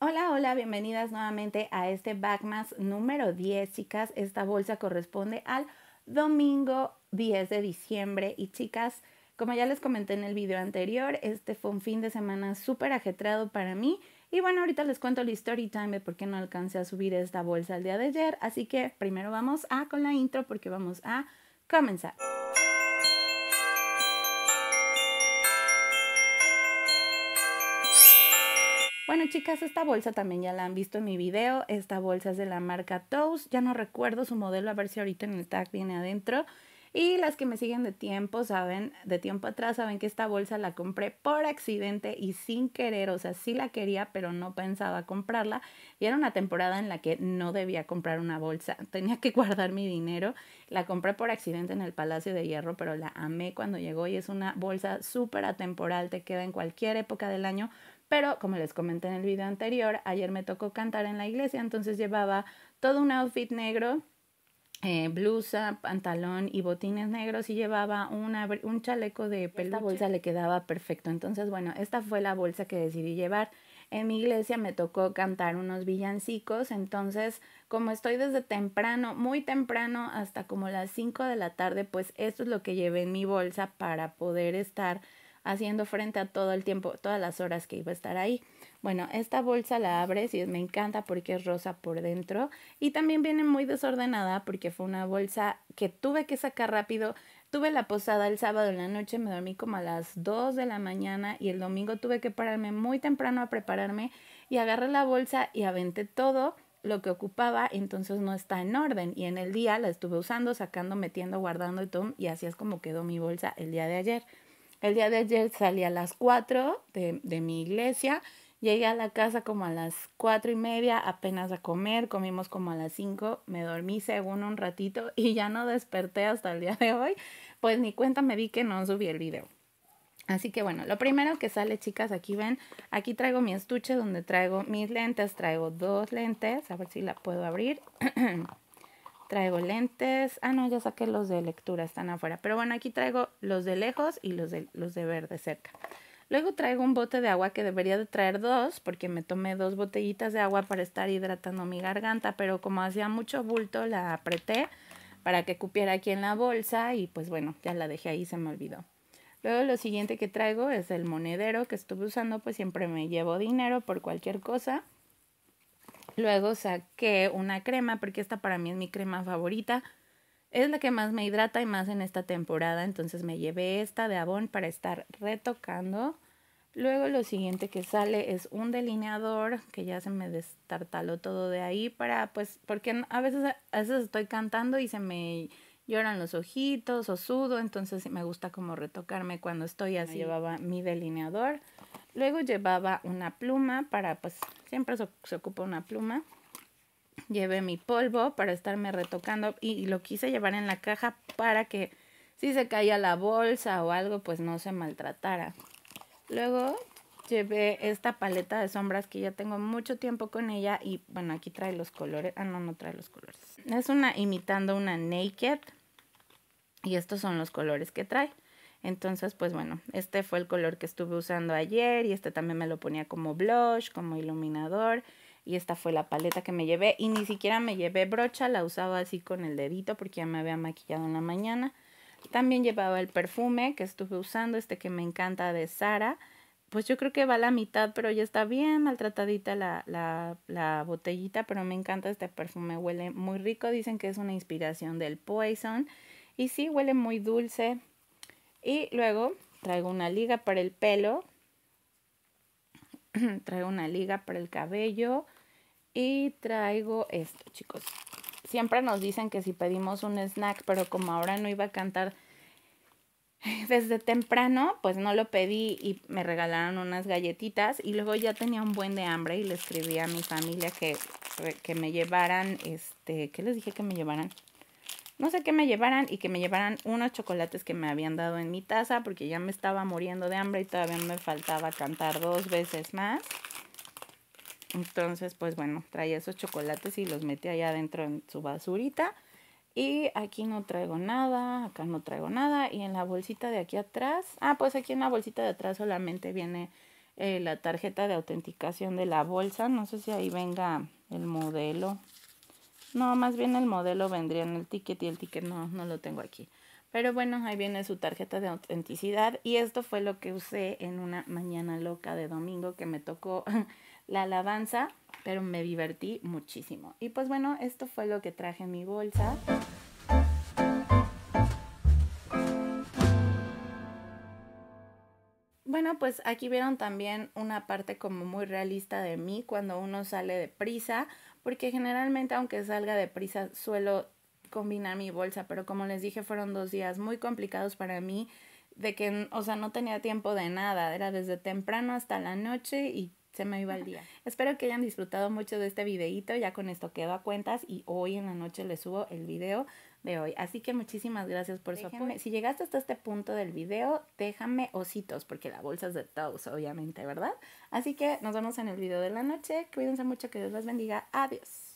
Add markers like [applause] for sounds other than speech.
Hola, hola, bienvenidas nuevamente a este bagmas número 10, chicas. Esta bolsa corresponde al domingo 10 de diciembre y chicas, como ya les comenté en el video anterior, este fue un fin de semana súper ajetrado para mí y bueno, ahorita les cuento el story time de por qué no alcancé a subir esta bolsa el día de ayer, así que primero vamos a con la intro porque vamos a comenzar. Bueno, chicas, esta bolsa también ya la han visto en mi video. Esta bolsa es de la marca Toast. Ya no recuerdo su modelo, a ver si ahorita en el tag viene adentro. Y las que me siguen de tiempo saben, de tiempo atrás saben que esta bolsa la compré por accidente y sin querer, o sea, sí la quería, pero no pensaba comprarla. Y era una temporada en la que no debía comprar una bolsa, [laughs] tenía que guardar mi dinero. La compré por accidente en el Palacio de Hierro, pero la amé cuando llegó y es una bolsa súper atemporal, te queda en cualquier época del año, pero como les comenté en el video anterior, ayer me tocó cantar en la iglesia, entonces llevaba todo un outfit negro eh, blusa, pantalón y botines negros y llevaba un chaleco de peluche. bolsa le quedaba perfecto. Entonces, bueno, esta fue la bolsa que decidí llevar. En mi iglesia me tocó cantar unos villancicos, entonces como estoy desde temprano, muy temprano hasta como las 5 de la tarde, pues esto es lo que llevé en mi bolsa para poder estar haciendo frente a todo el tiempo, todas las horas que iba a estar ahí. Bueno, esta bolsa la abres y me encanta porque es rosa por dentro y también viene muy desordenada porque fue una bolsa que tuve que sacar rápido. Tuve la posada el sábado en la noche, me dormí como a las 2 de la mañana y el domingo tuve que pararme muy temprano a prepararme y agarré la bolsa y aventé todo lo que ocupaba, entonces no está en orden. Y en el día la estuve usando, sacando, metiendo, guardando y todo. Y así es como quedó mi bolsa el día de ayer. El día de ayer salí a las 4 de, de mi iglesia Llegué a la casa como a las cuatro y media, apenas a comer, comimos como a las 5, me dormí según un ratito y ya no desperté hasta el día de hoy, pues ni cuenta me vi que no subí el video. Así que bueno, lo primero que sale, chicas, aquí ven, aquí traigo mi estuche donde traigo mis lentes, traigo dos lentes, a ver si la puedo abrir. [clears throat] traigo lentes, ah no, ya saqué los de lectura, están afuera, pero bueno, aquí traigo los de lejos y los de, los de verde cerca. Luego traigo un bote de agua que debería de traer dos porque me tomé dos botellitas de agua para estar hidratando mi garganta, pero como hacía mucho bulto la apreté para que cupiera aquí en la bolsa y pues bueno, ya la dejé ahí, se me olvidó. Luego lo siguiente que traigo es el monedero que estuve usando, pues siempre me llevo dinero por cualquier cosa. Luego saqué una crema porque esta para mí es mi crema favorita es la que más me hidrata y más en esta temporada, entonces me llevé esta de Avon para estar retocando. Luego lo siguiente que sale es un delineador que ya se me destartaló todo de ahí para pues porque a veces, a estoy cantando y se me lloran los ojitos o sudo, entonces me gusta como retocarme cuando estoy ah, así. llevaba mi delineador. Luego llevaba una pluma para pues siempre se ocupa una pluma llevé mi polvo para estarme retocando y, lo quise llevar en la caja para que si se caía la bolsa o algo, pues no se maltratara. Luego llevé esta paleta de sombras que ya tengo mucho tiempo con ella y bueno, aquí trae los colores. Ah, no, no trae los colores. Es una imitando una Naked y estos son los colores que trae. Entonces, pues bueno, este fue el color que estuve usando ayer y este también me lo ponía como blush, como iluminador y esta fue la paleta que me llevé. Y ni siquiera me llevé brocha, la usaba así con el dedito porque ya me había maquillado en la mañana. También llevaba el perfume que estuve usando, este que me encanta de Sara. Pues yo creo que va a la mitad, pero ya está bien maltratadita la, la botellita, pero me encanta este perfume, huele muy rico, dicen que es una inspiración del Poison. Y sí, huele muy dulce. Y luego traigo una liga para el pelo, [clears throat] traigo una liga para el cabello, y traigo esto, chicos. Siempre nos dicen que si pedimos un snack, pero como ahora no iba a cantar desde temprano, pues no lo pedí y me regalaron unas galletitas y luego ya tenía un buen de hambre y le escribí a mi familia que, que me llevaran, este, ¿qué les dije que me llevaran? No sé qué me llevaran y que me llevaran unos chocolates que me habían dado en mi taza porque ya me estaba muriendo de hambre y todavía me faltaba cantar dos veces más. Entonces, pues bueno, traía esos chocolates y los metí allá adentro en su basurita. Y aquí no traigo nada, acá no traigo nada. Y en la bolsita de aquí atrás, ah, pues aquí en la bolsita de atrás solamente viene eh, la tarjeta de autenticación de la bolsa. No sé si ahí venga el modelo. No, más bien el modelo vendría en el ticket y el ticket no, no lo tengo aquí. Pero bueno, ahí viene su tarjeta de autenticidad. Y esto fue lo que usé en una mañana loca de domingo que me tocó [laughs] la alabanza, pero me divertí muchísimo. Y pues bueno, esto fue lo que traje en mi bolsa. Bueno, pues aquí vieron también una parte como muy realista de mí cuando uno sale de prisa, porque generalmente aunque salga de prisa suelo combinar mi bolsa, pero como les dije fueron dos días muy complicados para mí, de que, o sea, no tenía tiempo de nada, era desde temprano hasta la noche y se me iba el día. [laughs] Espero que hayan disfrutado mucho de este videito. Ya con esto quedo a cuentas y hoy en la noche les subo el video de hoy. Así que muchísimas gracias por su apoyo. Si llegaste hasta este punto del video, déjame ositos, porque la bolsa es de todos, obviamente, ¿verdad? Así que nos vemos en el video de la noche. Cuídense mucho, que Dios los bendiga. Adiós.